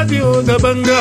radio zabanga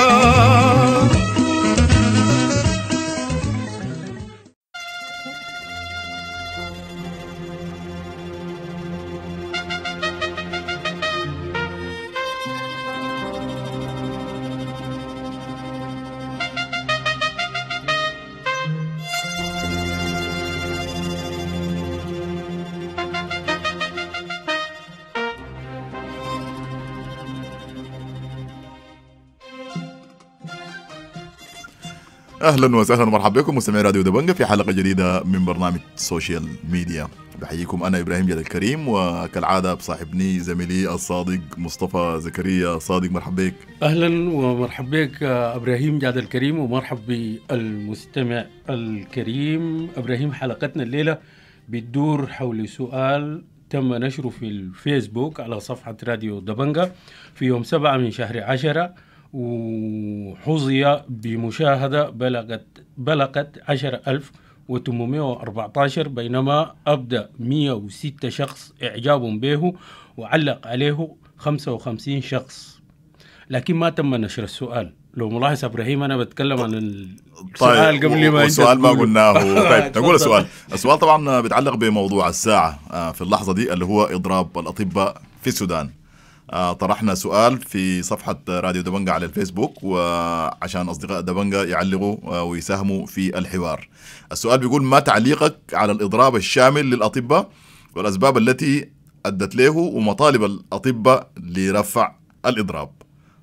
اهلا وسهلا ومرحبا بكم مستمعي راديو دبنجا في حلقه جديده من برنامج سوشيال ميديا بحييكم انا ابراهيم جد الكريم وكالعاده بصاحبني زميلي الصادق مصطفى زكريا صادق مرحبا بك اهلا ومرحبا بك ابراهيم جاد الكريم ومرحب بالمستمع الكريم ابراهيم حلقتنا الليله بتدور حول سؤال تم نشره في الفيسبوك على صفحه راديو دبنجا في يوم 7 من شهر 10 وحظي بمشاهدة بلغت بلغت 10814 بينما أبدى 106 شخص إعجاب به وعلق عليه 55 شخص لكن ما تم نشر السؤال لو ملاحظ ابراهيم انا بتكلم عن السؤال طيب قبل ما السؤال ما قلناه طيب تقول السؤال السؤال طبعا بيتعلق بموضوع الساعه آه، في اللحظه دي اللي هو اضراب الاطباء في السودان آه، طرحنا سؤال في صفحة راديو دبنجا على الفيسبوك وعشان أصدقاء دبنجا يعلقوا آه، ويساهموا في الحوار السؤال بيقول ما تعليقك على الإضراب الشامل للأطباء والأسباب التي أدت له ومطالب الأطباء لرفع الإضراب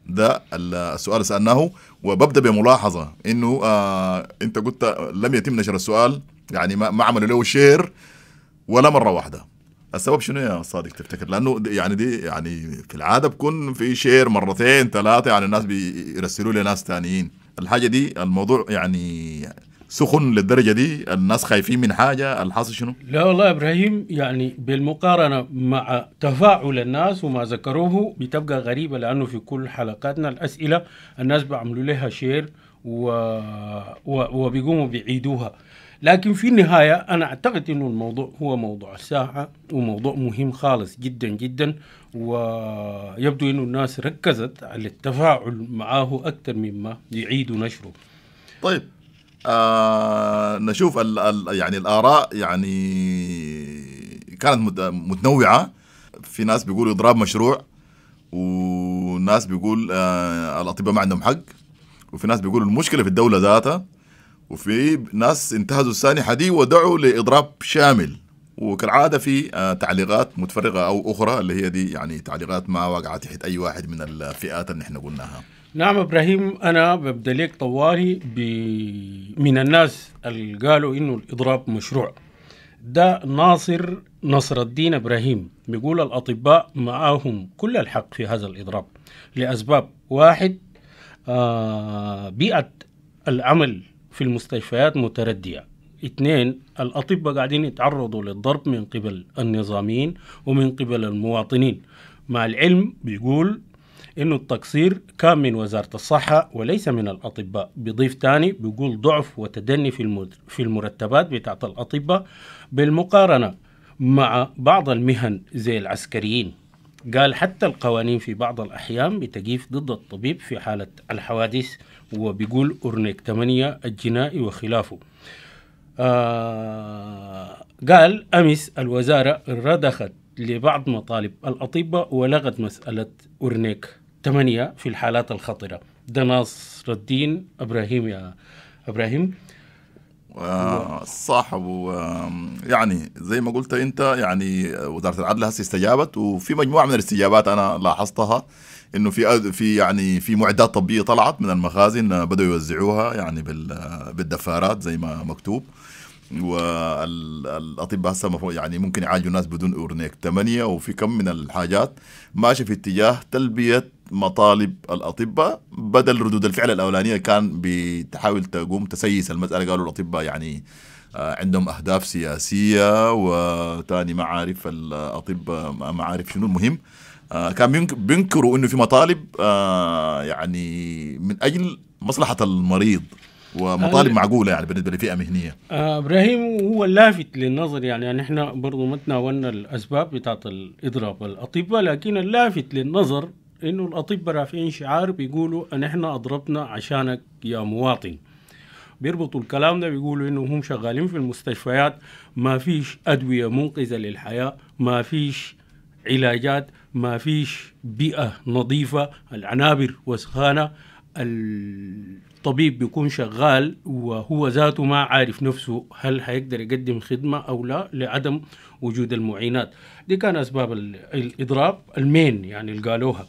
ده السؤال سألناه وببدأ بملاحظة إنه آه أنت قلت لم يتم نشر السؤال يعني ما عملوا له شير ولا مرة واحدة السبب شنو يا صادق تفتكر لانه يعني دي يعني في العاده بكون في شير مرتين ثلاثه يعني الناس بيرسلوا لناس ثانيين الحاجه دي الموضوع يعني سخن للدرجه دي الناس خايفين من حاجه الحاصل شنو؟ لا والله ابراهيم يعني بالمقارنه مع تفاعل الناس وما ذكروه بتبقى غريبه لانه في كل حلقاتنا الاسئله الناس بيعملوا لها شير و... و... وبيقوموا بيعيدوها لكن في النهاية أنا أعتقد أنه الموضوع هو موضوع الساعة وموضوع مهم خالص جدا جدا ويبدو أنه الناس ركزت على التفاعل معه أكثر مما يعيدوا نشره طيب آه نشوف الـ الـ يعني الآراء يعني كانت متنوعة في ناس بيقولوا إضراب مشروع وناس بيقول آه الأطباء ما عندهم حق وفي ناس بيقولوا المشكلة في الدولة ذاتها وفي ناس انتهزوا السانحة دي ودعوا لإضراب شامل وكالعادة في آه، تعليقات متفرقة أو أخرى اللي هي دي يعني تعليقات ما وقعت تحت أي واحد من الفئات اللي احنا قلناها نعم إبراهيم أنا ببدأ طواري من الناس اللي قالوا إنه الإضراب مشروع ده ناصر نصر الدين إبراهيم بيقول الأطباء معاهم كل الحق في هذا الإضراب لأسباب واحد آه بيئة العمل في المستشفيات متردية اثنين الأطباء قاعدين يتعرضوا للضرب من قبل النظاميين ومن قبل المواطنين مع العلم بيقول انه التقصير كان من وزاره الصحه وليس من الاطباء بضيف تاني بيقول ضعف وتدني في في المرتبات بتاعت الاطباء بالمقارنه مع بعض المهن زي العسكريين قال حتى القوانين في بعض الاحيان بتجيف ضد الطبيب في حاله الحوادث وبيقول أورنيك 8 الجنائي وخلافه آه قال أمس الوزارة ردخت لبعض مطالب الأطباء ولغت مسألة أورنيك 8 في الحالات الخطرة ده ناصر الدين إبراهيم يا إبراهيم آه، صاحب يعني زي ما قلت انت يعني وزاره العدل هسه استجابت وفي مجموعه من الاستجابات انا لاحظتها انه في في يعني في معدات طبيه طلعت من المخازن بداوا يوزعوها يعني بالدفارات زي ما مكتوب والاطباء هسه يعني ممكن يعالجوا الناس بدون اورنيك ثمانيه وفي كم من الحاجات ماشي في اتجاه تلبيه مطالب الاطباء بدل ردود الفعل الاولانيه كان بتحاول تقوم تسيس المساله قالوا الاطباء يعني آه، عندهم اهداف سياسيه وثاني معارف الاطباء معارف شنو المهم آه كان بينكروا انه في مطالب آه يعني من اجل مصلحه المريض ومطالب معقوله يعني بالنسبه لفئه مهنيه. آه ابراهيم هو اللافت للنظر يعني, يعني احنا برضه ما تناولنا الاسباب بتاعت الاضراب الاطباء لكن اللافت للنظر انه الاطباء رافعين شعار بيقولوا ان احنا اضربنا عشانك يا مواطن. بيربطوا الكلام ده بيقولوا انه هم شغالين في المستشفيات ما فيش ادويه منقذه للحياه، ما فيش علاجات ما فيش بيئة نظيفة العنابر وسخانة الطبيب بيكون شغال وهو ذاته ما عارف نفسه هل هيقدر يقدم خدمة أو لا لعدم وجود المعينات دي كان أسباب الإضراب المين يعني اللي قالوها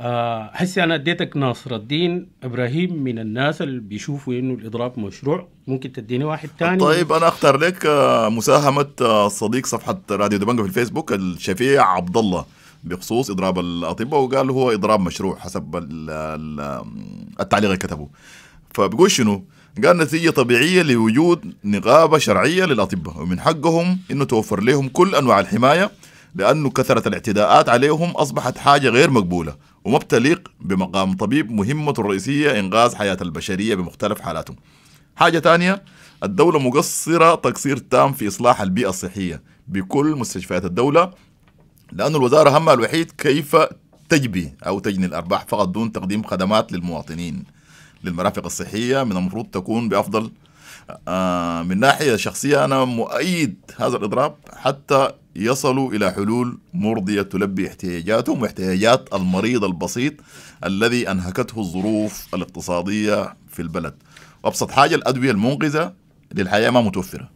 آه حسي أنا اديتك ناصر الدين إبراهيم من الناس اللي بيشوفوا إنه الإضراب مشروع ممكن تديني واحد تاني طيب أنا أختار لك آه، مساهمة آه، صديق صفحة راديو دبنجة في الفيسبوك الشفيع عبد الله بخصوص اضراب الاطباء وقال هو اضراب مشروع حسب التعليق اللي كتبه فبيقول شنو؟ قال نتيجة طبيعية لوجود نقابة شرعية للأطباء ومن حقهم أنه توفر لهم كل أنواع الحماية لأنه كثرة الاعتداءات عليهم أصبحت حاجة غير مقبولة وما بتليق بمقام طبيب مهمته الرئيسية إنقاذ حياة البشرية بمختلف حالاتهم حاجة ثانيه الدولة مقصرة تقصير تام في إصلاح البيئة الصحية بكل مستشفيات الدولة لأن الوزارة همها الوحيد كيف تجبي أو تجني الأرباح فقط دون تقديم خدمات للمواطنين للمرافق الصحية من المفروض تكون بأفضل آه، من ناحية شخصية أنا مؤيد هذا الإضراب حتى يصلوا إلى حلول مرضية تلبي احتياجاتهم واحتياجات المريض البسيط الذي أنهكته الظروف الاقتصادية في البلد وأبسط حاجة الأدوية المنقذة للحياة ما متوفرة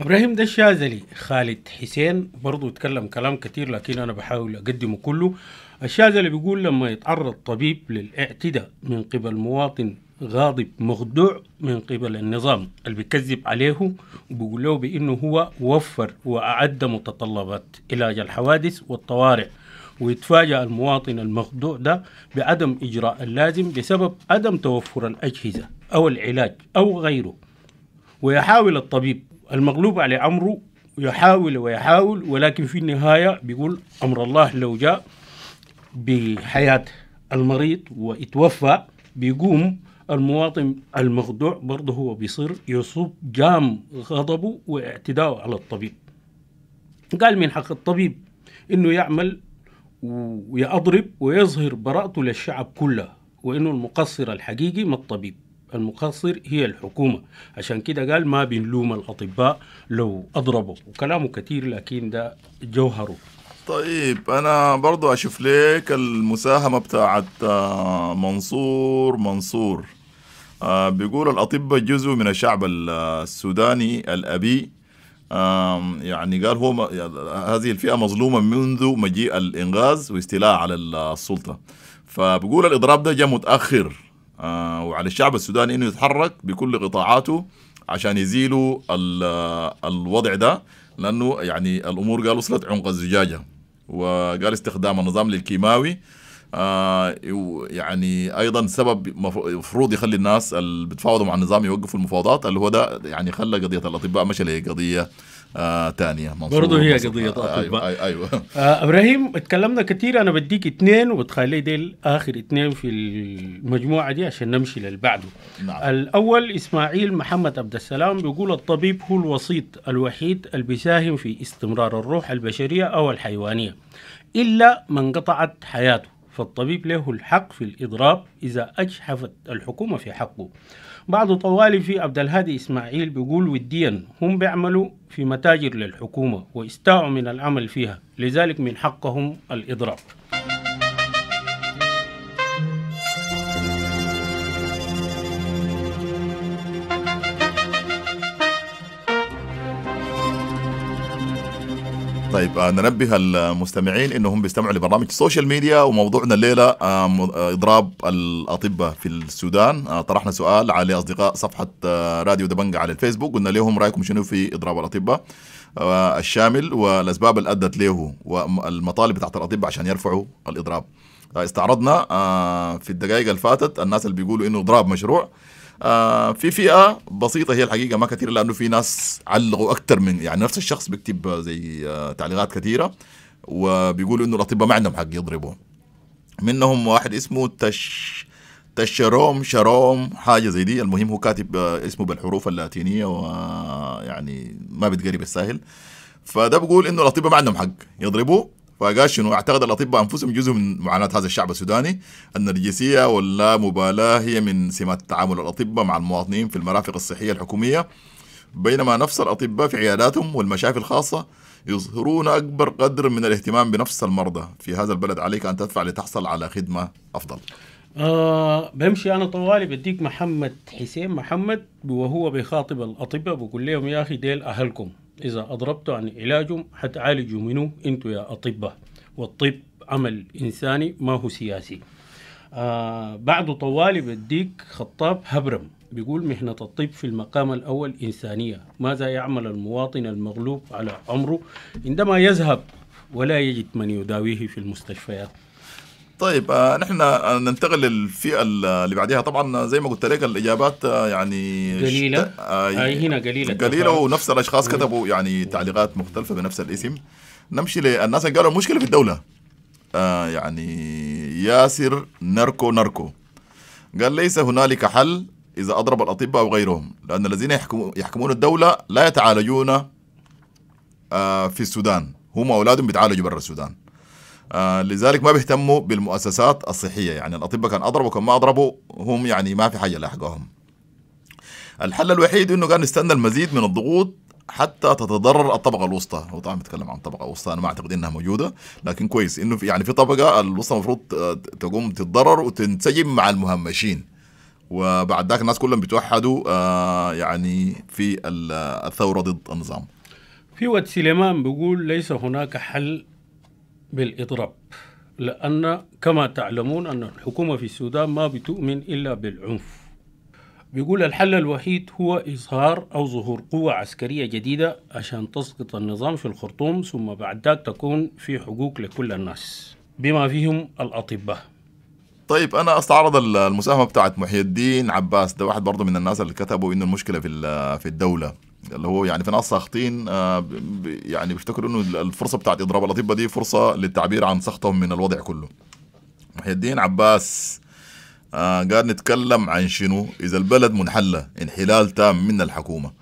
ابراهيم ده الشاذلي خالد حسين برضه اتكلم كلام كتير لكن انا بحاول اقدمه كله الشاذلي بيقول لما يتعرض طبيب للاعتداء من قبل مواطن غاضب مخدوع من قبل النظام اللي بيكذب عليه وبيقول له بانه هو وفر واعد متطلبات علاج الحوادث والطوارئ ويتفاجأ المواطن المخدوع ده بعدم إجراء اللازم بسبب عدم توفر الأجهزة أو العلاج أو غيره ويحاول الطبيب المغلوب على أمره يحاول ويحاول ولكن في النهاية بيقول أمر الله لو جاء بحياة المريض ويتوفى بيقوم المواطن المخدوع برضه هو بيصير يصب جام غضبه واعتداءه على الطبيب قال من حق الطبيب انه يعمل ويضرب ويظهر براءته للشعب كله وانه المقصر الحقيقي ما الطبيب المقصر هي الحكومة عشان كده قال ما بنلوم الأطباء لو أضربوا وكلامه كثير لكن ده جوهره طيب أنا برضو أشوف ليك المساهمة بتاعت آه، منصور منصور آه، بيقول الأطباء جزء من الشعب آه، السوداني الأبي يعني قال هو هذه الفئة مظلومة منذ مجيء الإنغاز واستيلاء على السلطة فبقول الإضراب ده جاء متأخر آه، وعلى الشعب السوداني انه يتحرك بكل قطاعاته عشان يزيلوا الوضع ده لانه يعني الامور قال وصلت عنق الزجاجه وقال استخدام النظام للكيماوي آه، يعني ايضا سبب المفروض يخلي الناس اللي بتفاوضوا مع النظام يوقفوا المفاوضات اللي هو ده يعني خلى قضيه الاطباء مشى لقضيه قضيه آه تانية برضه هي قضية آه، أيوة، أطباء أيوة, أيوة, أيوة. آه إبراهيم اتكلمنا كثير أنا بديك اثنين وبتخلي ديل آخر اثنين في المجموعة دي عشان نمشي للبعد نعم. الأول إسماعيل محمد عبد السلام بيقول الطبيب هو الوسيط الوحيد اللي بيساهم في استمرار الروح البشرية أو الحيوانية إلا من قطعت حياته فالطبيب له الحق في الإضراب إذا أجحفت الحكومة في حقه بعض طوالي في عبد الهادي إسماعيل بيقول وديا هم بيعملوا في متاجر للحكومة واستاءوا من العمل فيها لذلك من حقهم الإضراب طيب آه، ننبه المستمعين انهم بيستمعوا لبرنامج السوشيال ميديا وموضوعنا الليله آه، آه، اضراب الاطباء في السودان طرحنا سؤال على اصدقاء صفحه راديو دبنجا على الفيسبوك قلنا لهم رايكم شنو في اضراب الاطباء الشامل والاسباب اللي ادت له والمطالب بتاعت الاطباء عشان يرفعوا الاضراب استعرضنا في الدقائق اللي فاتت الناس اللي بيقولوا انه اضراب مشروع آه في فئه بسيطه هي الحقيقه ما كثير لانه في ناس علقوا اكثر من يعني نفس الشخص بيكتب زي آه تعليقات كثيره وبيقولوا انه الاطباء ما عندهم حق يضربوا منهم واحد اسمه تش تشروم شروم حاجه زي دي المهم هو كاتب آه اسمه بالحروف اللاتينيه ويعني آه، ما بتقرب الساهل فده بقول انه الاطباء ما عندهم حق يضربوه فقال شنو اعتقد الاطباء انفسهم جزء من معاناه هذا الشعب السوداني النرجسيه واللا مبالاه هي من سمات تعامل الاطباء مع المواطنين في المرافق الصحيه الحكوميه بينما نفس الاطباء في عياداتهم والمشافي الخاصه يظهرون اكبر قدر من الاهتمام بنفس المرضى في هذا البلد عليك ان تدفع لتحصل على خدمه افضل آه بمشي انا طوالي بديك محمد حسين محمد وهو بيخاطب الاطباء بقول لهم يا اخي ديل اهلكم إذا أضربته عن علاجه حتعالجوا منه أنتوا يا أطباء والطب عمل إنساني ما هو سياسي آه بعده طوالي بديك خطاب هبرم بيقول مهنة الطب في المقام الأول إنسانية ماذا يعمل المواطن المغلوب على أمره عندما يذهب ولا يجد من يداويه في المستشفيات طيب آه نحن آه، ننتقل للفئه اللي بعدها طبعا آه، زي ما قلت لك الاجابات آه، يعني قليله شت... آه هنا قليله قليله ونفس الاشخاص كتبوا يعني تعليقات مختلفه بنفس الاسم نمشي للناس اللي قالوا المشكله في الدوله آه يعني ياسر نركو نركو قال ليس هنالك حل اذا اضرب الاطباء او غيرهم لان الذين يحكمون الدوله لا يتعالجون آه في السودان هم اولادهم بيتعالجوا برا السودان آه لذلك ما بيهتموا بالمؤسسات الصحيه يعني الاطباء كان اضربوا كان ما اضربوا هم يعني ما في حاجه لاحقهم الحل الوحيد انه كان نستنى المزيد من الضغوط حتى تتضرر الطبقه الوسطى هو طبعا بيتكلم عن طبقه وسطى انا ما اعتقد انها موجوده لكن كويس انه في يعني في طبقه الوسطى المفروض آه، تقوم تتضرر وتنسجم مع المهمشين وبعد ذاك الناس كلهم بيتوحدوا آه يعني في الثوره ضد النظام في وقت سليمان بيقول ليس هناك حل بالإضراب لأن كما تعلمون أن الحكومة في السودان ما بتؤمن إلا بالعنف بيقول الحل الوحيد هو إظهار أو ظهور قوة عسكرية جديدة عشان تسقط النظام في الخرطوم ثم بعد ذلك تكون في حقوق لكل الناس بما فيهم الأطباء طيب انا استعرض المساهمه بتاعت محي الدين عباس ده واحد برضه من الناس اللي كتبوا انه المشكله في في الدوله اللي هو يعني في ناس ساخطين آه، يعني بيفتكروا انه الفرصه بتاعت اضراب الاطباء دي فرصه للتعبير عن سخطهم من الوضع كله محي الدين عباس آه، قال نتكلم عن شنو اذا البلد منحله انحلال تام من الحكومه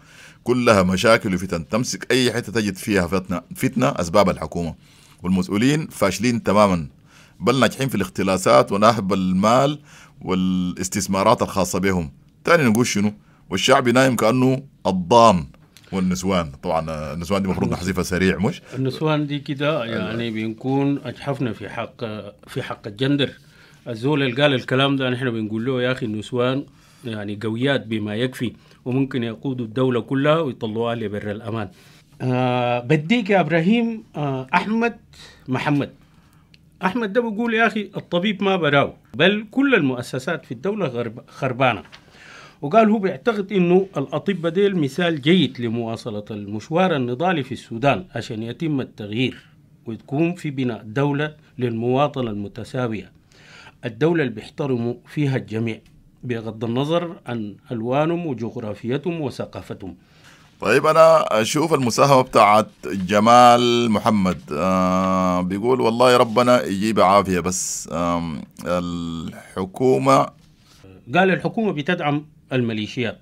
كلها مشاكل وفتن تمسك اي حته تجد فيها فتنه فتنه اسباب الحكومه والمسؤولين فاشلين تماما بل ناجحين في الاختلاسات ونهب المال والاستثمارات الخاصه بهم تاني نقول شنو والشعب نايم كانه الضان والنسوان طبعا النسوان دي المفروض نحذفها سريع مش النسوان دي كده يعني بنكون اجحفنا في حق في حق الجندر الزول اللي قال الكلام ده نحن بنقول له يا اخي النسوان يعني قويات بما يكفي وممكن يقودوا الدوله كلها ويطلعوها لبر الامان آه بديك يا ابراهيم آه احمد محمد احمد ده بيقول يا اخي الطبيب ما براو بل كل المؤسسات في الدوله خربانه وقال هو بيعتقد انه الاطباء ديل مثال جيد لمواصله المشوار النضالي في السودان عشان يتم التغيير وتكون في بناء دوله للمواطنه المتساويه الدوله اللي بيحترموا فيها الجميع بغض النظر عن الوانهم وجغرافيتهم وثقافتهم طيب انا اشوف المساهمه بتاعت جمال محمد آه بيقول والله ربنا يجيب عافيه بس آه الحكومه قال الحكومه بتدعم الميليشيات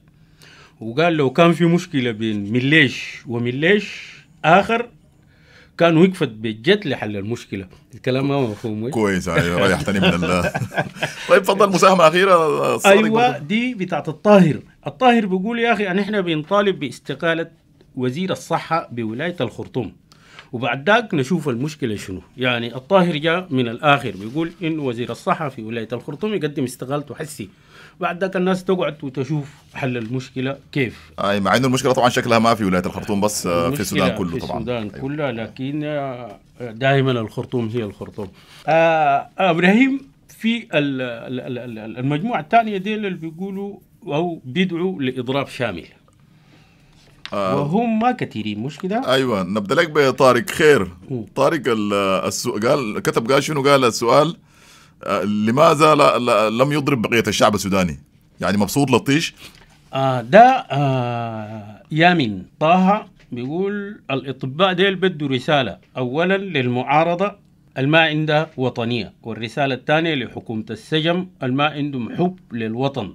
وقال لو كان في مشكله بين مليش ومليش اخر كان وقفت بجد لحل المشكله الكلام ما مفهوم كويس أيوة، ريحتني من الله طيب تفضل مساهمه اخيره ايوه دي بتاعت الطاهر الطاهر بيقول يا اخي ان احنا بنطالب باستقاله وزير الصحه بولايه الخرطوم وبعد ذاك نشوف المشكله شنو يعني الطاهر جاء من الاخر بيقول ان وزير الصحه في ولايه الخرطوم يقدم استقالته حسي بعد ذاك الناس تقعد وتشوف حل المشكله كيف اي مع انه المشكله طبعا شكلها ما في ولايه الخرطوم بس آه، في السودان كله طبعا في السودان أيوه. كلها لكن آه، دائما الخرطوم هي الخرطوم آه, آه، ابراهيم في المجموعه الثانيه دي اللي بيقولوا او بيدعوا لاضراب شامل وهم ما كثيرين مش كده؟ ايوه نبدا لك بطارق خير طارق السؤال قال كتب قال شنو قال السؤال آه، لماذا لا لا لم يضرب بقيه الشعب السوداني؟ يعني مبسوط لطيش آه ده آه يامن طه بيقول الاطباء ديل بدوا رساله اولا للمعارضه الما عندها وطنيه والرساله الثانيه لحكومه السجم الما عندهم حب للوطن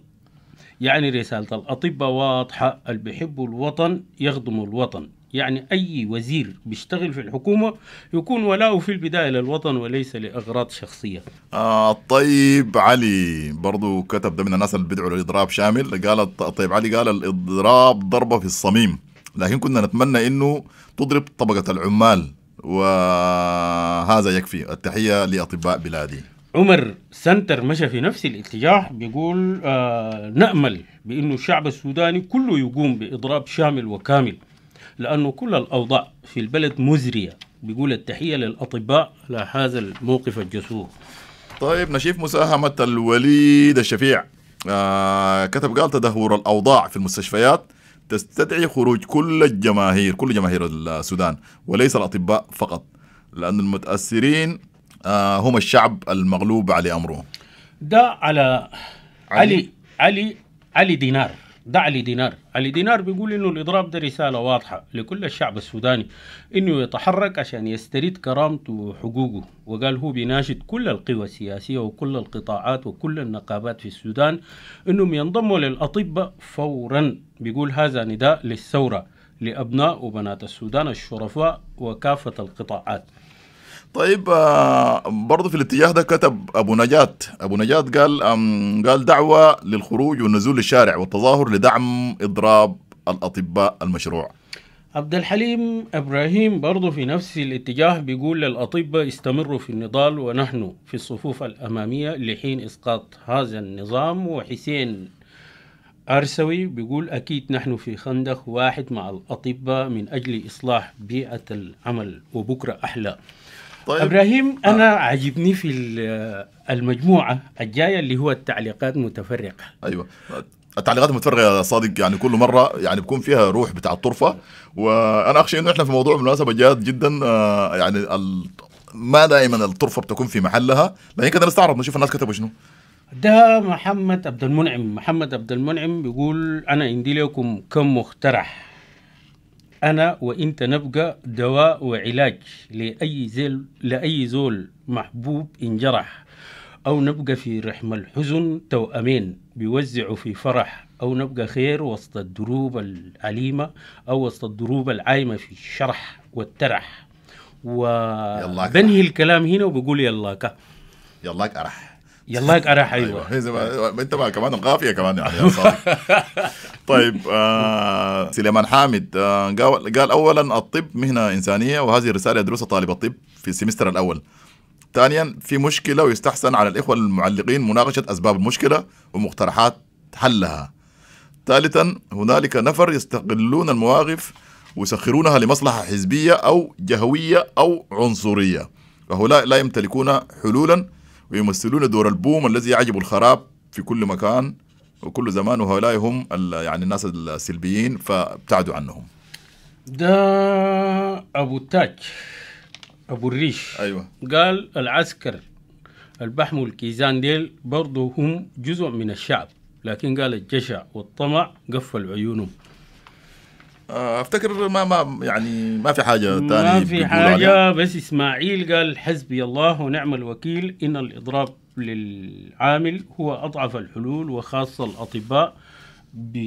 يعني رساله الاطباء واضحه اللي بيحبوا الوطن يخدموا الوطن يعني أي وزير بيشتغل في الحكومة يكون ولاؤه في البداية للوطن وليس لأغراض شخصية آه طيب علي برضو كتب ده من الناس اللي بدعوا للإضراب شامل قال طيب علي قال الإضراب ضربة في الصميم لكن كنا نتمنى إنه تضرب طبقة العمال وهذا يكفي التحية لأطباء بلادي عمر سنتر مشى في نفس الاتجاه بيقول آه نأمل بأنه الشعب السوداني كله يقوم بإضراب شامل وكامل لأنه كل الأوضاع في البلد مزرية بيقول التحية للأطباء على هذا الموقف الجسور طيب نشيف مساهمة الوليد الشفيع آه كتب قال تدهور الأوضاع في المستشفيات تستدعي خروج كل الجماهير كل جماهير السودان وليس الأطباء فقط لأن المتأثرين آه هم الشعب المغلوب على أمره ده على علي علي علي, علي دينار ده علي دينار علي دينار بيقول انه الاضراب ده رساله واضحه لكل الشعب السوداني انه يتحرك عشان يسترد كرامته وحقوقه وقال هو بيناشد كل القوى السياسيه وكل القطاعات وكل النقابات في السودان انهم ينضموا للاطباء فورا بيقول هذا نداء للثوره لابناء وبنات السودان الشرفاء وكافه القطاعات طيب آه، برضو في الاتجاه ده كتب ابو نجاة ابو نجاة قال قال دعوه للخروج والنزول للشارع والتظاهر لدعم اضراب الاطباء المشروع عبد الحليم ابراهيم برضو في نفس الاتجاه بيقول للاطباء استمروا في النضال ونحن في الصفوف الاماميه لحين اسقاط هذا النظام وحسين ارسوي بيقول اكيد نحن في خندق واحد مع الاطباء من اجل اصلاح بيئه العمل وبكره احلى طيب ابراهيم آه. انا عاجبني في المجموعه الجايه اللي هو التعليقات متفرقه ايوه التعليقات المتفرقه يا صادق يعني كل مره يعني بكون فيها روح بتاع الطرفه وانا اخشى انه احنا في موضوع مناسبه جاد جدا آه، يعني ما دائما الطرفه بتكون في محلها لكن كده نستعرض نشوف الناس كتبوا شنو ده محمد عبد المنعم محمد عبد المنعم بيقول انا عندي لكم كم مقترح أنا وإنت نبقى دواء وعلاج لأي زل لأي زول محبوب انجرح أو نبقى في رحم الحزن توأمين بيوزعوا في فرح أو نبقى خير وسط الدروب العليمة أو وسط الدروب العايمة في الشرح والترح وبنهي الكلام هنا وبقول يلاك يلاك أرح يلا يا ايوه ايوه انت بقى كمان غافيه كمان يعني طيب آه سليمان حامد آه قال قال اولا الطب مهنه انسانيه وهذه الرساله يدرسها طالب الطب في السمستر الاول ثانيا في مشكله ويستحسن على الاخوه المعلقين مناقشه اسباب المشكله ومقترحات حلها ثالثا هنالك نفر يستغلون المواقف ويسخرونها لمصلحه حزبيه او جهويه او عنصريه وهؤلاء لا يمتلكون حلولا ويمثلون دور البوم الذي يعجب الخراب في كل مكان وكل زمان وهؤلاء هم يعني الناس السلبيين فابتعدوا عنهم ده ابو التاج ابو الريش ايوه قال العسكر البحم والكيزان ديل برضه هم جزء من الشعب لكن قال الجشع والطمع قفل عيونهم آه، افتكر ما ما يعني ما في حاجه ثانيه ما في حاجه بس اسماعيل قال حسبي الله ونعم الوكيل ان الاضراب للعامل هو اضعف الحلول وخاصه الاطباء ب...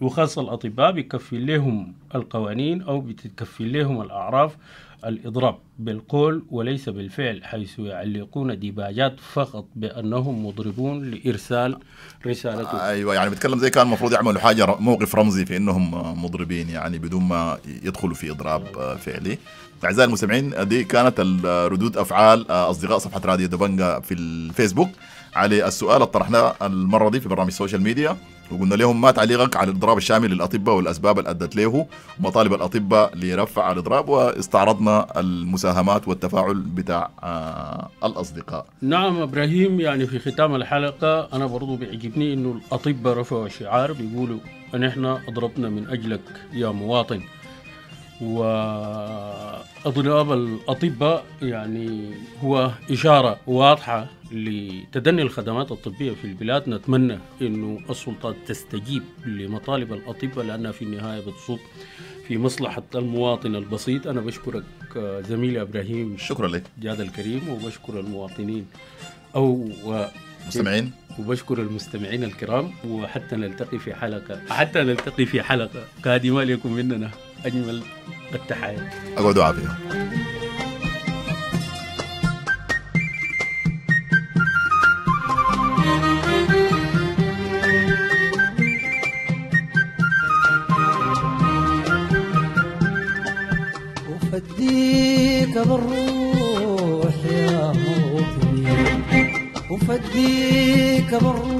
وخاصه الاطباء بكفي لهم القوانين او بتكفي لهم الاعراف الإضراب بالقول وليس بالفعل حيث يعلقون ديباجات فقط بأنهم مضربون لإرسال رسالته آه، أيوة يعني بتكلم زي كان المفروض يعملوا حاجة موقف رمزي في أنهم مضربين يعني بدون ما يدخلوا في إضراب آه، فعلي أعزائي المستمعين دي كانت ردود أفعال آه، أصدقاء صفحة راديو دبنجا في الفيسبوك على السؤال اللي طرحناه المرة دي في برنامج السوشيال ميديا وقلنا لهم ما تعليقك على الاضراب الشامل للاطباء والاسباب اللي ادت له ومطالب الاطباء لرفع الاضراب واستعرضنا المساهمات والتفاعل بتاع آه، الاصدقاء. نعم ابراهيم يعني في ختام الحلقه انا برضو بيعجبني انه الاطباء رفعوا شعار بيقولوا ان احنا اضربنا من اجلك يا مواطن. واضراب الاطباء يعني هو اشاره واضحه لتدني الخدمات الطبيه في البلاد نتمنى انه السلطات تستجيب لمطالب الاطباء لانها في النهايه بتصب في مصلحه المواطن البسيط انا بشكرك زميلي ابراهيم شكرا لك جاد الكريم وبشكر المواطنين او مستمعين وبشكر المستمعين الكرام وحتى نلتقي في حلقه حتى نلتقي في حلقه قادمه لكم مننا أجمل التحايل اقعد وعافيه وفديك بالروح يا موطني وفديك بالروح